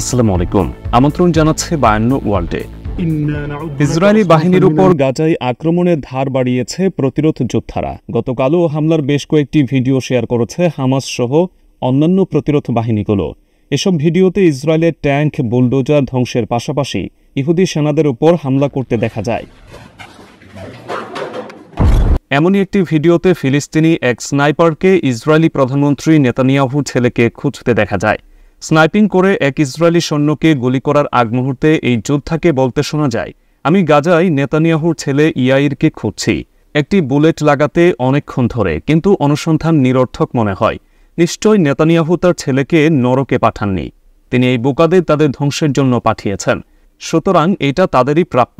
আসসালামু আলাইকুম আমন্ত্রণ জানাচ্ছে বায়ান্ন ওয়ার্ল্ডে ইসরায়েলি বাহিনীর উপর গাজায় আক্রমণের ধার বাড়িয়েছে প্রতিরোধ যোদ্ধারা গতকালও হামলার বেশ কয়েকটি ভিডিও শেয়ার করেছে হামাস সহ অন্যান্য প্রতিরোধ বাহিনীগুলো এসব ভিডিওতে ইসরায়েলের ট্যাঙ্ক বুলডোজার ধ্বংসের পাশাপাশি ইহুদি সেনাদের উপর হামলা করতে দেখা যায় এমনই একটি ভিডিওতে ফিলিস্তিনি এক স্নাইপারকে ইসরায়েলি প্রধানমন্ত্রী নেতানিয়াহু ছেলেকে খুঁজতে দেখা যায় স্নাইপিং করে এক ইসরায়েলি সৈন্যকে গুলি করার আগ মুহূর্তে এই যোদ্ধাকে বলতে শোনা যায় আমি গাজায় নেতানিয়াহুর ছেলে ইয়াইরকে খুঁজছি একটি বুলেট লাগাতে অনেকক্ষণ ধরে কিন্তু অনুসন্ধান নিরর্থক মনে হয় নিশ্চয় নেতানিয়াহু তার ছেলেকে নরকে পাঠাননি তিনি এই বোকাদের তাদের ধ্বংসের জন্য পাঠিয়েছেন সুতরাং এটা তাদেরই প্রাপ্য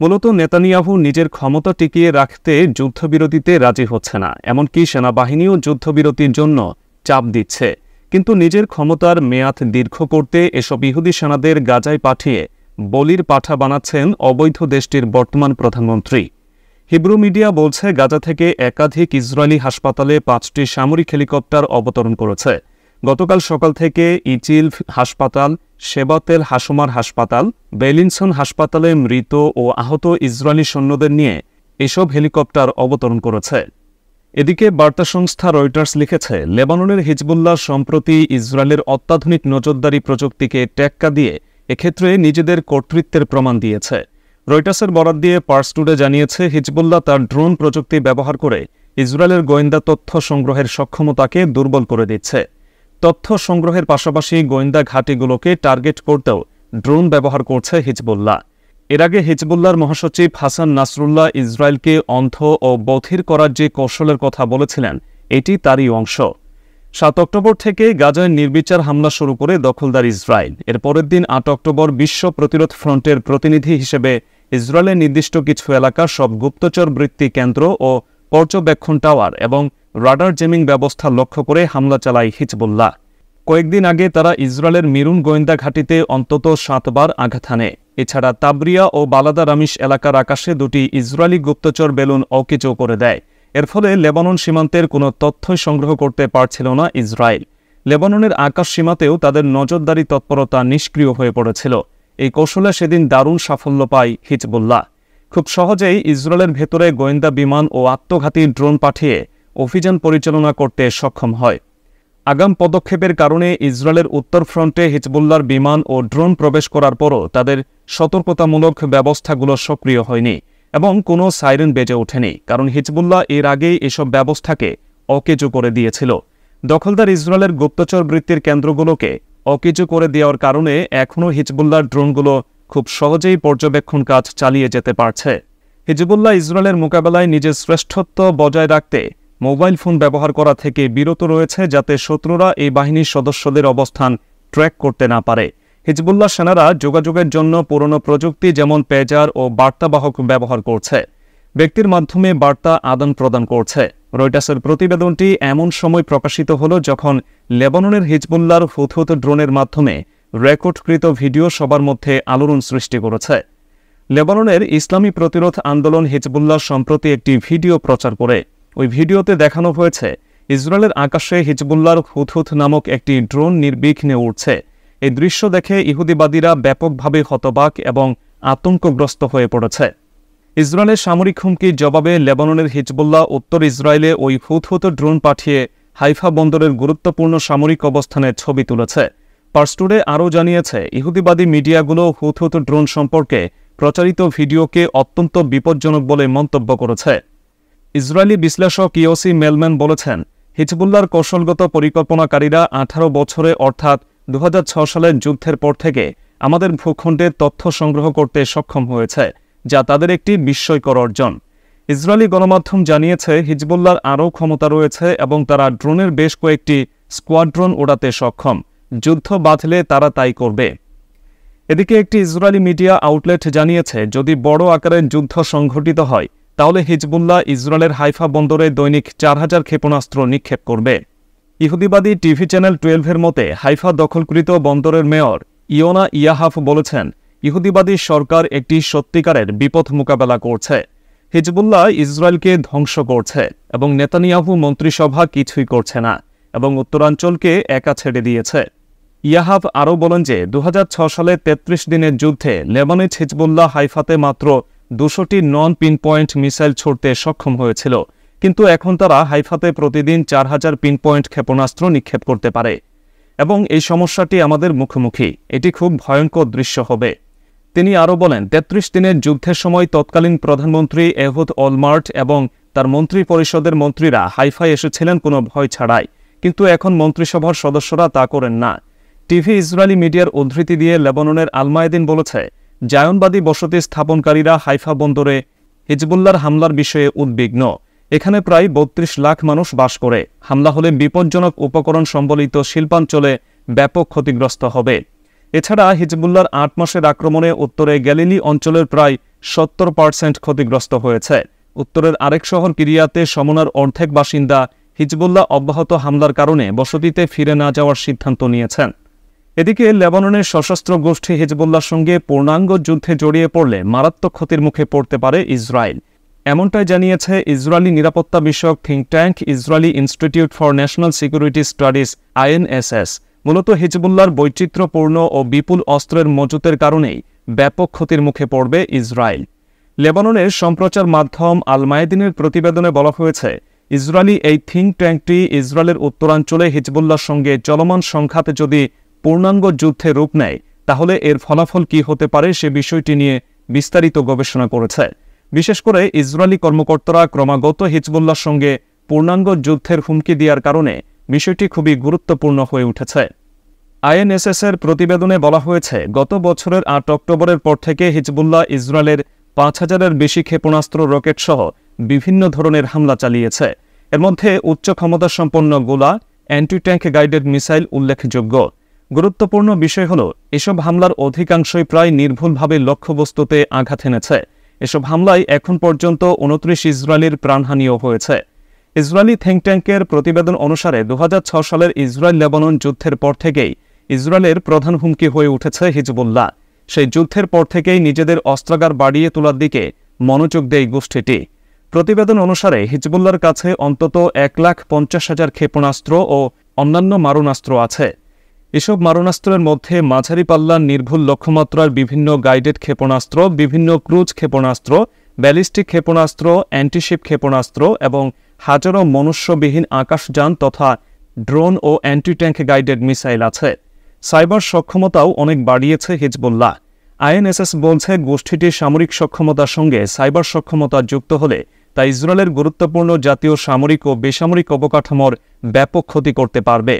মূলত নেতানিয়াহু নিজের ক্ষমতা টিকিয়ে রাখতে যুদ্ধবিরতিতে রাজি হচ্ছে না এমনকি সেনাবাহিনীও যুদ্ধবিরতির জন্য চাপ দিচ্ছে কিন্তু নিজের ক্ষমতার মেয়াদ দীর্ঘ করতে এসব ইহুদি সেনাদের গাজায় পাঠিয়ে বলির পাঠা বানাচ্ছেন অবৈধ দেশটির বর্তমান প্রধানমন্ত্রী হিব্রু মিডিয়া বলছে গাজা থেকে একাধিক ইসরায়েলি হাসপাতালে পাঁচটি সামরিক হেলিকপ্টার অবতরণ করেছে গতকাল সকাল থেকে ইচিল হাসপাতাল সেবাতেল হাসুমার হাসপাতাল বেলিনসন হাসপাতালে মৃত ও আহত ইসরায়েলি সৈন্যদের নিয়ে এসব হেলিকপ্টার অবতরণ করেছে এদিকে বার্তা সংস্থা রয়টার্স লিখেছে লেবাননের হিজবুল্লাহ সম্প্রতি ইসরায়েলের অত্যাধুনিক নজরদারি প্রযুক্তিকে ট্যাক্কা দিয়ে এক্ষেত্রে নিজেদের কর্তৃত্বের প্রমাণ দিয়েছে রয়টার্সের বরাদ দিয়ে পার্স টুডে জানিয়েছে হিজবুল্লাহ তার ড্রোন প্রযুক্তি ব্যবহার করে ইসরায়েলের গোয়েন্দা তথ্য সংগ্রহের সক্ষমতাকে দুর্বল করে দিচ্ছে তথ্য সংগ্রহের পাশাপাশি গোয়েন্দা ঘাঁটিগুলোকে টার্গেট করতেও ড্রোন ব্যবহার করছে হিজবুল্লাহ এর আগে হেজবুল্লার মহাসচিব হাসান নাসরুল্লাহ ইসরায়েলকে অন্ধ ও বধির করার যে কৌশলের কথা বলেছিলেন এটি তারই অংশ সাত অক্টোবর থেকে গাজায় নির্বিচার হামলা শুরু করে দখলদার ইসরায়েল এর পরের দিন আট অক্টোবর বিশ্ব প্রতিরোধ ফ্রন্টের প্রতিনিধি হিসেবে ইসরায়েলের নির্দিষ্ট কিছু এলাকা সব গুপ্তচর বৃত্তি কেন্দ্র ও পর্যবেক্ষণ টাওয়ার এবং রাডার জেমিং ব্যবস্থা লক্ষ্য করে হামলা চালায় হিজবুল্লাহ কয়েকদিন আগে তারা ইসরায়েলের মিরুন গোয়েন্দা ঘাটিতে অন্তত সাতবার আঘাত হানে এছাড়া তাবরিয়া ও বালাদা রামিশ এলাকার আকাশে দুটি ইসরায়েলি গুপ্তচর বেলুন অকেচো করে দেয় এর ফলে লেবানন সীমান্তের কোনো তথ্যই সংগ্রহ করতে পারছিল না ইসরায়েল লেবাননের আকাশ সীমাতেও তাদের নজরদারি তৎপরতা নিষ্ক্রিয় হয়ে পড়েছিল এই কৌশলে সেদিন দারুণ সাফল্য পায় হিজবুল্লাহ খুব সহজেই ইসরায়েলের ভেতরে গোয়েন্দা বিমান ও আত্মঘাতী ড্রোন পাঠিয়ে অভিযান পরিচালনা করতে সক্ষম হয় আগাম পদক্ষেপের কারণে ইসরায়েলের উত্তর ফ্রন্টে হিজবুল্লার বিমান ও ড্রোন প্রবেশ করার পরও তাদের সতর্কতামূলক ব্যবস্থাগুলো সক্রিয় হয়নি এবং কোনো সাইরেন বেজে ওঠেনি কারণ হিজবুল্লাহ এর আগেই এসব ব্যবস্থাকে অকেজো করে দিয়েছিল দখলদার ইসরায়েলের গুপ্তচর বৃত্তির কেন্দ্রগুলোকে অকেজো করে দেওয়ার কারণে এখনও হিজবুল্লার ড্রোনগুলো খুব সহজেই পর্যবেক্ষণ কাজ চালিয়ে যেতে পারছে হিজবুল্লাহ ইসরায়েলের মোকাবেলায় নিজের শ্রেষ্ঠত্ব বজায় রাখতে মোবাইল ফোন ব্যবহার করা থেকে বিরত রয়েছে যাতে শত্রুরা এই বাহিনীর সদস্যদের অবস্থান ট্র্যাক করতে না পারে হিজবুল্লাহ সেনারা যোগাযোগের জন্য পুরনো প্রযুক্তি যেমন পেজার ও বার্তাবাহক ব্যবহার করছে ব্যক্তির মাধ্যমে বার্তা আদান প্রদান করছে রয়টাসের প্রতিবেদনটি এমন সময় প্রকাশিত হল যখন লেবাননের হিজবুল্লার হুথহুত ড্রোনের মাধ্যমে রেকর্ডকৃত ভিডিও সবার মধ্যে আলোড়ন সৃষ্টি করেছে লেবাননের ইসলামী প্রতিরোধ আন্দোলন হিজবুল্লাহ সম্প্রতি একটি ভিডিও প্রচার করে ওই ভিডিওতে দেখানো হয়েছে ইসরায়েলের আকাশে হিজবুল্লার হুথুথ নামক একটি ড্রোন নির্বিঘ্নে উঠছে এই দৃশ্য দেখে ইহুদিবাদীরা ব্যাপকভাবে হতবাক এবং আতঙ্কগ্রস্ত হয়ে পড়েছে ইসরায়েলের সামরিক হুমকির জবাবে লেবাননের হিজবুল্লাহ উত্তর ইসরায়েলে ওই হুথহুত ড্রোন পাঠিয়ে হাইফা বন্দরের গুরুত্বপূর্ণ সামরিক অবস্থানের ছবি তুলেছে পার্সটুডে আরও জানিয়েছে ইহুদিবাদী মিডিয়াগুলো হুথহুত ড্রোন সম্পর্কে প্রচারিত ভিডিওকে অত্যন্ত বিপজ্জনক বলে মন্তব্য করেছে ইসরায়েলি বিশ্লেষক ইওসি মেলম্যান বলেছেন হিজবুল্লার কৌশলগত পরিকল্পনাকারীরা আঠারো বছরে অর্থাৎ দু সালের যুদ্ধের পর থেকে আমাদের ভূখণ্ডের তথ্য সংগ্রহ করতে সক্ষম হয়েছে যা তাদের একটি বিস্ময়কর অর্জন ইসরায়েলি গণমাধ্যম জানিয়েছে হিজবুল্লার আরও ক্ষমতা রয়েছে এবং তারা ড্রোনের বেশ কয়েকটি স্কোয়াড্রোন ওড়াতে সক্ষম যুদ্ধ বাঁধলে তারা তাই করবে এদিকে একটি ইসরায়েলি মিডিয়া আউটলেট জানিয়েছে যদি বড় আকারের যুদ্ধ সংঘটিত হয় তাহলে হিজবুল্লাহ ইসরায়েলের হাইফা বন্দরে দৈনিক চার হাজার ক্ষেপণাস্ত্র নিক্ষেপ করবে ইহুদিবাদী টিভি চ্যানেল টুয়েলভের মতে হাইফা দখলকৃত বন্দরের মেয়র ইয়োনা ইয়াহাফ বলেছেন ইহুদিবাদী সরকার একটি সত্যিকারের বিপদ মোকাবেলা করছে হিজবুল্লাহ ইসরায়েলকে ধ্বংস করছে এবং নেতানিয়াহু মন্ত্রিসভা কিছুই করছে না এবং উত্তরাঞ্চলকে একা ছেড়ে দিয়েছে ইয়াহাব আরও বলেন যে দু সালে ৩৩ দিনের যুদ্ধে লেবানিজ হিজবুল্লাহ হাইফাতে মাত্র দুশোটি নন পিনপয়েন্ট মিসাইল ছড়তে সক্ষম হয়েছিল কিন্তু এখন তারা হাইফাতে প্রতিদিন চার হাজার পিনপয়েন্ট ক্ষেপণাস্ত্র নিক্ষেপ করতে পারে এবং এই সমস্যাটি আমাদের মুখোমুখি এটি খুব ভয়ঙ্কর দৃশ্য হবে তিনি আরও বলেন ৩৩ দিনের যুদ্ধের সময় তৎকালীন প্রধানমন্ত্রী এহুদ অলমার্ট এবং তার মন্ত্রী পরিষদের মন্ত্রীরা হাইফায় এসেছিলেন কোনো ভয় ছাড়াই কিন্তু এখন মন্ত্রিসভার সদস্যরা তা করেন না টিভি ইসরায়েলি মিডিয়ার উদ্ধৃতি দিয়ে লেবাননের আলমায়েদিন বলেছে জায়নবাদী বসতি স্থাপনকারীরা হাইফা বন্দরে হিজবুল্লার হামলার বিষয়ে উদ্বিগ্ন এখানে প্রায় বত্রিশ লাখ মানুষ বাস করে হামলা হলে বিপজ্জনক উপকরণ সম্বলিত শিল্পাঞ্চলে ব্যাপক ক্ষতিগ্রস্ত হবে এছাড়া হিজবুল্লার আট মাসের আক্রমণে উত্তরে গ্যালিলি অঞ্চলের প্রায় সত্তর পার্সেন্ট ক্ষতিগ্রস্ত হয়েছে উত্তরের আরেক শহর কিরিয়াতে সমনার অর্ধেক বাসিন্দা হিজবুল্লাহ অব্যাহত হামলার কারণে বসতিতে ফিরে না যাওয়ার সিদ্ধান্ত নিয়েছেন এদিকে লেবাননের সশস্ত্র গোষ্ঠী হিজবুল্লার সঙ্গে পূর্ণাঙ্গ যুদ্ধে জড়িয়ে পড়লে মারাত্মক ক্ষতির মুখে পড়তে পারে ইসরায়েল এমনটাই জানিয়েছে ইসরায়েলি নিরাপত্তা বিষয়ক think tank Israeli Institute for National Security Studies INSS মূলত হিজবুল্লার বৈচিত্র্যপূর্ণ ও বিপুল অস্ত্রের মজুতের কারণেই ব্যাপক ক্ষতির মুখে পড়বে ইসরায়েল লেবাননের সম্প্রচার মাধ্যম আলমায়েদিনের প্রতিবেদনে বলা হয়েছে ইসরায়েলি এই থিঙ্ক ট্যাঙ্কটি ইসরায়েলের উত্তরাঞ্চলে হিজবুল্লার সঙ্গে চলমান সংঘাতে যদি পূর্ণাঙ্গ যুদ্ধে রূপ নেয় তাহলে এর ফলাফল কি হতে পারে সে বিষয়টি নিয়ে বিস্তারিত গবেষণা করেছে বিশেষ করে ইসরায়েলি কর্মকর্তারা ক্রমাগত হিজবুল্লার সঙ্গে পূর্ণাঙ্গ যুদ্ধের হুমকি দেওয়ার কারণে বিষয়টি খুবই গুরুত্বপূর্ণ হয়ে উঠেছে আইএনএসএসের প্রতিবেদনে বলা হয়েছে গত বছরের আট অক্টোবরের পর থেকে হিজবুল্লাহ ইসরায়েলের পাঁচ হাজারের বেশি ক্ষেপণাস্ত্র রকেট সহ বিভিন্ন ধরনের হামলা চালিয়েছে এর মধ্যে উচ্চ ক্ষমতাসম্পন্ন গোলা অ্যান্টি ট্যাঙ্ক গাইডেড মিসাইল উল্লেখযোগ্য গুরুত্বপূর্ণ বিষয় হল এসব হামলার অধিকাংশই প্রায় নির্ভুলভাবে লক্ষ্যবস্তুতে আঘাত এনেছে এসব হামলায় এখন পর্যন্ত উনত্রিশ ইসরায়েলির প্রাণহানিও হয়েছে ইসরায়েলি থিঙ্ক ট্যাঙ্কের প্রতিবেদন অনুসারে দু সালের ইসরায়েল লেবানন যুদ্ধের পর থেকেই ইসরায়েলের প্রধান হুমকি হয়ে উঠেছে হিজবুল্লাহ সেই যুদ্ধের পর থেকেই নিজেদের অস্ত্রাগার বাড়িয়ে তোলার দিকে মনোযোগ দেয় গোষ্ঠীটি প্রতিবেদন অনুসারে হিজবুল্লার কাছে অন্তত এক লাখ পঞ্চাশ হাজার ক্ষেপণাস্ত্র ও অন্যান্য মারণাস্ত্র আছে এসব মারণাস্ত্রের মধ্যে মাঝারি পাল্লার নির্ভুল লক্ষ্যমাত্রার বিভিন্ন গাইডেড ক্ষেপণাস্ত্র বিভিন্ন ক্রুজ ক্ষেপণাস্ত্র ব্যালিস্টিক ক্ষেপণাস্ত্র অ্যান্টিশিপ ক্ষেপণাস্ত্র এবং হাজারো মনুষ্যবিহীন আকাশযান তথা ড্রোন ও অ্যান্টি ট্যাঙ্ক গাইডেড মিসাইল আছে সাইবার সক্ষমতাও অনেক বাড়িয়েছে হিজবুল্লাহ আইএনএসএস বলছে গোষ্ঠীটির সামরিক সক্ষমতার সঙ্গে সাইবার সক্ষমতা যুক্ত হলে তা ইসরায়েলের গুরুত্বপূর্ণ জাতীয় সামরিক ও বেসামরিক অবকাঠামোর ব্যাপক ক্ষতি করতে পারবে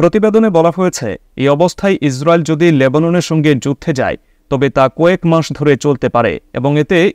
প্রতিবেদনে বলা হয়েছে এই অবস্থায় ইসরায়েল যদি লেবাননের সঙ্গে যুদ্ধে যায় তবে তা কয়েক মাস ধরে চলতে পারে এবং এতে